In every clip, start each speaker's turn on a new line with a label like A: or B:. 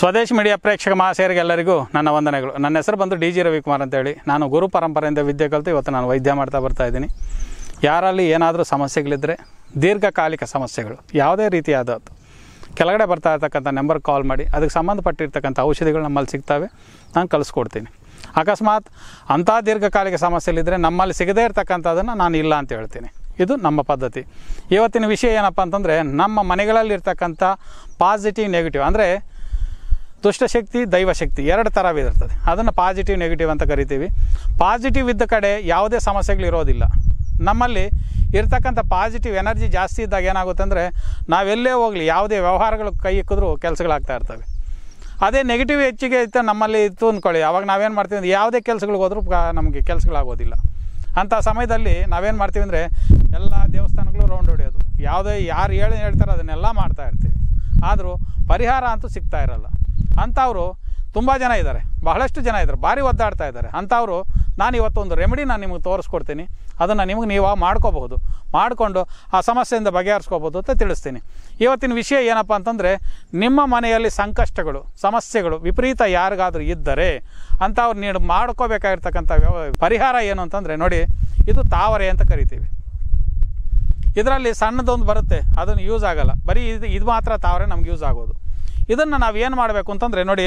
A: ಸ್ವದೇಶಿ ಮೀಡಿಯಾ ಪ್ರೇಕ್ಷಕ ಮಹಾಶಯರಿಗೆಲ್ಲರಿಗೂ ನನ್ನ ವಂದನೆಗಳು ನನ್ನ ಹೆಸರು ಬಂದು ಡಿ ಜಿ ರವಿಕುಮಾರ್ ಅಂತೇಳಿ ನಾನು ಗುರು ಪರಂಪರೆಯಿಂದ ವಿದ್ಯೆ ಕಲಿತು ಇವತ್ತು ನಾನು ವೈದ್ಯ ಮಾಡ್ತಾ ಬರ್ತಾ ಇದ್ದೀನಿ ಯಾರಲ್ಲಿ ಏನಾದರೂ ಸಮಸ್ಯೆಗಳಿದ್ದರೆ ದೀರ್ಘಕಾಲಿಕ ಸಮಸ್ಯೆಗಳು ಯಾವುದೇ ರೀತಿಯಾದದ್ದು ಕೆಳಗಡೆ ಬರ್ತಾ ಇರ್ತಕ್ಕಂಥ ನಂಬರ್ ಕಾಲ್ ಮಾಡಿ ಅದಕ್ಕೆ ಸಂಬಂಧಪಟ್ಟಿರ್ತಕ್ಕಂಥ ಔಷಧಿಗಳು ನಮ್ಮಲ್ಲಿ ಸಿಗ್ತವೆ ನಾನು ಕಲಿಸ್ಕೊಡ್ತೀನಿ ಅಕಸ್ಮಾತ್ ಅಂಥ ದೀರ್ಘಕಾಲಿಕ ಸಮಸ್ಯೆಗಳಿದ್ದರೆ ನಮ್ಮಲ್ಲಿ ಸಿಗದೇ ಇರ್ತಕ್ಕಂಥದ್ದನ್ನು ನಾನು ಇಲ್ಲ ಅಂತ ಹೇಳ್ತೀನಿ ಇದು ನಮ್ಮ ಪದ್ಧತಿ ಇವತ್ತಿನ ವಿಷಯ ಏನಪ್ಪ ಅಂತಂದರೆ ನಮ್ಮ ಮನೆಗಳಲ್ಲಿ ಪಾಸಿಟಿವ್ ನೆಗೆಟಿವ್ ಅಂದರೆ ದುಷ್ಟಶಕ್ತಿ ದೈವಶಕ್ತಿ ಎರಡು ಥರ ಇದಿರ್ತದೆ ಅದನ್ನು ಪಾಸಿಟಿವ್ ನೆಗೆಟಿವ್ ಅಂತ ಕರಿತೀವಿ ಪಾಸಿಟಿವ್ ಇದ್ದ ಕಡೆ ಯಾವುದೇ ಸಮಸ್ಯೆಗಳಿರೋದಿಲ್ಲ ನಮ್ಮಲ್ಲಿ ಇರ್ತಕ್ಕಂಥ ಪಾಸಿಟಿವ್ ಎನರ್ಜಿ ಜಾಸ್ತಿ ಇದ್ದಾಗ ಏನಾಗುತ್ತೆ ಅಂದರೆ ನಾವೆಲ್ಲೇ ಹೋಗಲಿ ಯಾವುದೇ ವ್ಯವಹಾರಗಳು ಕೈ ಇಕ್ಕಿದ್ರೂ ಕೆಲಸಗಳಾಗ್ತಾ ಇರ್ತವೆ ಅದೇ ನೆಗೆಟಿವ್ ಹೆಚ್ಚಿಗೆ ಇತ್ತು ನಮ್ಮಲ್ಲಿ ಇತ್ತು ಅಂದ್ಕೊಳ್ಳಿ ಅವಾಗ ನಾವೇನು ಮಾಡ್ತೀವಿ ಅಂದರೆ ಯಾವುದೇ ಕೆಲಸಗಳಿಗೆ ಹೋದರೂ ನಮಗೆ ಕೆಲಸಗಳಾಗೋದಿಲ್ಲ ಅಂಥ ಸಮಯದಲ್ಲಿ ನಾವೇನು ಮಾಡ್ತೀವಿ ಅಂದರೆ ಎಲ್ಲ ದೇವಸ್ಥಾನಗಳು ರೌಂಡ್ ಹೊಡೆಯೋದು ಯಾವುದೇ ಯಾರು ಹೇಳಿ ಹೇಳ್ತಾರೋ ಅದನ್ನೆಲ್ಲ ಮಾಡ್ತಾ ಇರ್ತೀವಿ ಆದರೂ ಪರಿಹಾರ ಅಂತೂ ಸಿಗ್ತಾ ಇರಲ್ಲ ಅಂಥವರು ತುಂಬ ಜನ ಇದ್ದಾರೆ ಬಹಳಷ್ಟು ಜನ ಇದ್ದಾರೆ ಭಾರಿ ಒದ್ದಾಡ್ತಾ ಇದ್ದಾರೆ ಅಂಥವ್ರು ನಾನು ಇವತ್ತೊಂದು ರೆಮಿಡಿ ನಾನು ನಿಮಗೆ ತೋರಿಸ್ಕೊಡ್ತೀನಿ ಅದನ್ನು ನಿಮಗೆ ನೀವು ಮಾಡ್ಕೋಬಹುದು ಮಾಡಿಕೊಂಡು ಆ ಸಮಸ್ಯೆಯಿಂದ ಬಗೆಹರಿಸ್ಕೋಬೋದು ಅಂತ ತಿಳಿಸ್ತೀನಿ ಇವತ್ತಿನ ವಿಷಯ ಏನಪ್ಪ ಅಂತಂದರೆ ನಿಮ್ಮ ಮನೆಯಲ್ಲಿ ಸಂಕಷ್ಟಗಳು ಸಮಸ್ಯೆಗಳು ವಿಪರೀತ ಯಾರಿಗಾದರೂ ಇದ್ದರೆ ಅಂಥವ್ರು ನೀವು ಮಾಡ್ಕೋಬೇಕಾಗಿರ್ತಕ್ಕಂಥ ಪರಿಹಾರ ಏನು ಅಂತಂದರೆ ನೋಡಿ ಇದು ತಾವರೆ ಅಂತ ಕರಿತೀವಿ ಇದರಲ್ಲಿ ಸಣ್ಣದೊಂದು ಬರುತ್ತೆ ಅದನ್ನು ಯೂಸ್ ಆಗೋಲ್ಲ ಬರೀ ಇದು ಇದು ಮಾತ್ರ ತಾವರೆ ನಮ್ಗೆ ಯೂಸ್ ಆಗೋದು ಇದನ್ನು ನಾವು ಏನು ಮಾಡಬೇಕು ಅಂತಂದರೆ ನೋಡಿ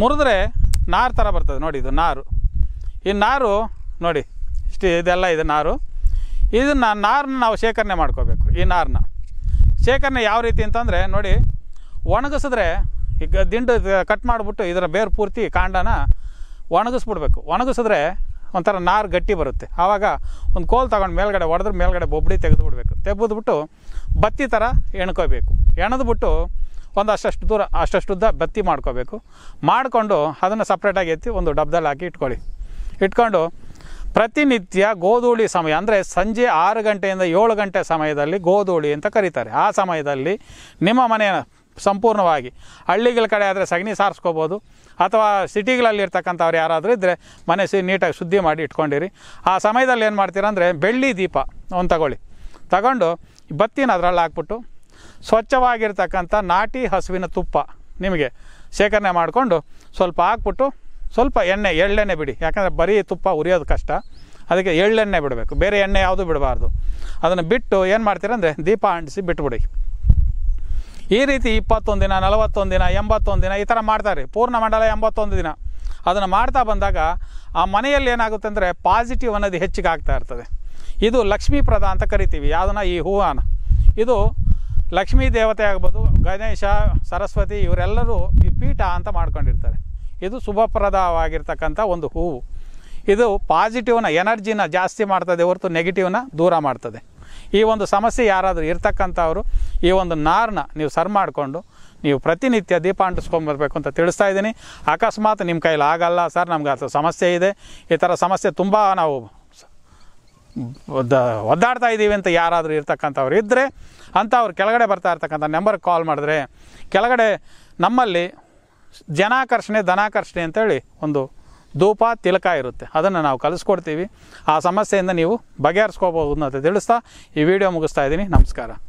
A: ಮುರಿದ್ರೆ ನಾರು ಥರ ಬರ್ತದೆ ನೋಡಿ ಇದು ನಾರು ಈ ನಾರು ನೋಡಿ ಇಷ್ಟು ಇದೆಲ್ಲ ಇದು ನಾರು ಇದನ್ನು ನಾರನ್ನ ನಾವು ಶೇಖರಣೆ ಮಾಡ್ಕೋಬೇಕು ಈ ನಾರನ್ನ ಶೇಖರಣೆ ಯಾವ ರೀತಿ ಅಂತಂದರೆ ನೋಡಿ ಒಣಗಿಸಿದ್ರೆ ಈಗ ದಿಂಡು ಕಟ್ ಮಾಡಿಬಿಟ್ಟು ಇದರ ಬೇರು ಪೂರ್ತಿ ಕಾಂಡನ ಒಣಗಿಸ್ಬಿಡ್ಬೇಕು ಒಣಗಿಸಿದ್ರೆ ಒಂಥರ ನಾರು ಗಟ್ಟಿ ಬರುತ್ತೆ ಆವಾಗ ಒಂದು ಕೋಲ್ ತಗೊಂಡು ಮೇಲ್ಗಡೆ ಒಡೆದ್ರೆ ಮೇಲ್ಗಡೆ ಬೊಬ್ಬಡಿ ತೆಗೆದುಬಿಡ್ಬೇಕು ತೆಗೆದ್ಬಿಟ್ಟು ಬತ್ತಿ ಥರ ಎಣ್ಕೋಬೇಕು ಎಣದ್ಬಿಟ್ಟು ಒಂದು ಅಷ್ಟು ದೂರ ಅಷ್ಟುದ್ದ ಬತ್ತಿ ಮಾಡ್ಕೋಬೇಕು ಮಾಡಿಕೊಂಡು ಅದನ್ನು ಸಪ್ರೇಟಾಗಿ ಎತ್ತಿ ಒಂದು ಡಬ್ದಲ್ಲಿ ಹಾಕಿ ಇಟ್ಕೊಳ್ಳಿ ಇಟ್ಕೊಂಡು ಪ್ರತಿನಿತ್ಯ ಗೋಧೂಳಿ ಸಮಯ ಅಂದರೆ ಸಂಜೆ ಆರು ಗಂಟೆಯಿಂದ ಏಳು ಗಂಟೆ ಸಮಯದಲ್ಲಿ ಗೋಧೂಳಿ ಅಂತ ಕರೀತಾರೆ ಆ ಸಮಯದಲ್ಲಿ ನಿಮ್ಮ ಮನೆಯ ಸಂಪೂರ್ಣವಾಗಿ ಹಳ್ಳಿಗಳ ಕಡೆ ಆದರೆ ಸಗಣಿ ಸಾರಿಸ್ಕೋಬೋದು ಅಥವಾ ಸಿಟಿಗಳಲ್ಲಿ ಇರ್ತಕ್ಕಂಥವ್ರು ಯಾರಾದರೂ ಇದ್ದರೆ ಮನೆ ಸಿ ನೀಟಾಗಿ ಶುದ್ಧಿ ಮಾಡಿ ಇಟ್ಕೊಂಡಿರಿ ಆ ಸಮಯದಲ್ಲಿ ಏನು ಮಾಡ್ತೀರಾ ಅಂದರೆ ಬೆಳ್ಳಿ ದೀಪ ಒಂದು ತಗೊಳ್ಳಿ ತಗೊಂಡು ಬತ್ತಿನ ಅದರಲ್ಲಿ ಹಾಕ್ಬಿಟ್ಟು ಸ್ವಚ್ಛವಾಗಿರ್ತಕ್ಕಂಥ ನಾಟಿ ಹಸುವಿನ ತುಪ್ಪ ನಿಮಗೆ ಶೇಖರಣೆ ಮಾಡಿಕೊಂಡು ಸ್ವಲ್ಪ ಹಾಕ್ಬಿಟ್ಟು ಸ್ವಲ್ಪ ಎಣ್ಣೆ ಎಳ್ಳೆಣ್ಣೆ ಬಿಡಿ ಯಾಕಂದರೆ ಬರೀ ತುಪ್ಪ ಉರಿಯೋದು ಕಷ್ಟ ಅದಕ್ಕೆ ಎಳ್ಳೆಣ್ಣೆ ಬಿಡಬೇಕು ಬೇರೆ ಎಣ್ಣೆ ಯಾವುದು ಬಿಡಬಾರ್ದು ಅದನ್ನು ಬಿಟ್ಟು ಏನು ಮಾಡ್ತೀರಂದರೆ ದೀಪ ಅಂಟಿಸಿ ಬಿಟ್ಬಿಡಿ ಈ ರೀತಿ ಇಪ್ಪತ್ತೊಂದು ದಿನ ನಲವತ್ತೊಂದು ದಿನ ಎಂಬತ್ತೊಂದು ದಿನ ಈ ಥರ ಮಾಡ್ತಾರೆ ಪೂರ್ಣ ಮಂಡಲ ಎಂಬತ್ತೊಂದು ದಿನ ಅದನ್ನು ಮಾಡ್ತಾ ಬಂದಾಗ ಆ ಮನೆಯಲ್ಲಿ ಏನಾಗುತ್ತೆ ಅಂದರೆ ಪಾಸಿಟಿವ್ ಅನ್ನೋದು ಹೆಚ್ಚಿಗೆ ಆಗ್ತಾ ಇರ್ತದೆ ಇದು ಲಕ್ಷ್ಮೀಪ್ರದ ಅಂತ ಕರಿತೀವಿ ಯಾವುದನ್ನ ಈ ಹೂವನ ಇದು ಲಕ್ಷ್ಮೀ ದೇವತೆ ಆಗ್ಬೋದು ಗಣೇಶ ಸರಸ್ವತಿ ಇವರೆಲ್ಲರೂ ಈ ಪೀಠ ಅಂತ ಮಾಡ್ಕೊಂಡಿರ್ತಾರೆ ಇದು ಶುಭಪ್ರದವಾಗಿರ್ತಕ್ಕಂಥ ಒಂದು ಹೂವು ಇದು ಪಾಸಿಟಿವ್ನ ಎನರ್ಜಿನ ಜಾಸ್ತಿ ಮಾಡ್ತದೆ ಹೊರತು ನೆಗೆಟಿವ್ನ ದೂರ ಮಾಡ್ತದೆ ಈ ಒಂದು ಸಮಸ್ಯೆ ಯಾರಾದರೂ ಇರ್ತಕ್ಕಂಥವರು ಈ ಒಂದು ನಾರನ್ನ ನೀವು ಸರ್ ಮಾಡಿಕೊಂಡು ನೀವು ಪ್ರತಿನಿತ್ಯ ದೀಪ ಅಂಟಿಸ್ಕೊಂಬರ್ಬೇಕು ಅಂತ ತಿಳಿಸ್ತಾ ಇದ್ದೀನಿ ಅಕಸ್ಮಾತ್ ನಿಮ್ಮ ಕೈಲಿ ಆಗಲ್ಲ ಸರ್ ನಮ್ಗೆ ಅದು ಸಮಸ್ಯೆ ಇದೆ ಈ ಥರ ಸಮಸ್ಯೆ ತುಂಬ ನಾವು ಒದ್ದ ಒದ್ದಾಡ್ತಾ ಇದ್ದೀವಿ ಅಂತ ಯಾರಾದರೂ ಇರ್ತಕ್ಕಂಥವ್ರು ಇದ್ದರೆ ಅಂಥವ್ರು ಕೆಳಗಡೆ ಬರ್ತಾ ಇರ್ತಕ್ಕಂಥ ನಂಬರ್ಗೆ ಕಾಲ್ ಮಾಡಿದ್ರೆ ಕೆಳಗಡೆ ನಮ್ಮಲ್ಲಿ ಜನಾಕರ್ಷಣೆ ಧನಾಕರ್ಷಣೆ ಅಂತೇಳಿ ಒಂದು ಧೂಪ ತಿಲಕ ಇರುತ್ತೆ ಅದನ್ನು ನಾವು ಕಲಿಸ್ಕೊಡ್ತೀವಿ ಆ ಸಮಸ್ಯೆಯಿಂದ ನೀವು ಬಗೆಹರಿಸ್ಕೋಬಹುದು ಅಂತ ತಿಳಿಸ್ತಾ ಈ ವಿಡಿಯೋ ಮುಗಿಸ್ತಾ ಇದ್ದೀನಿ ನಮಸ್ಕಾರ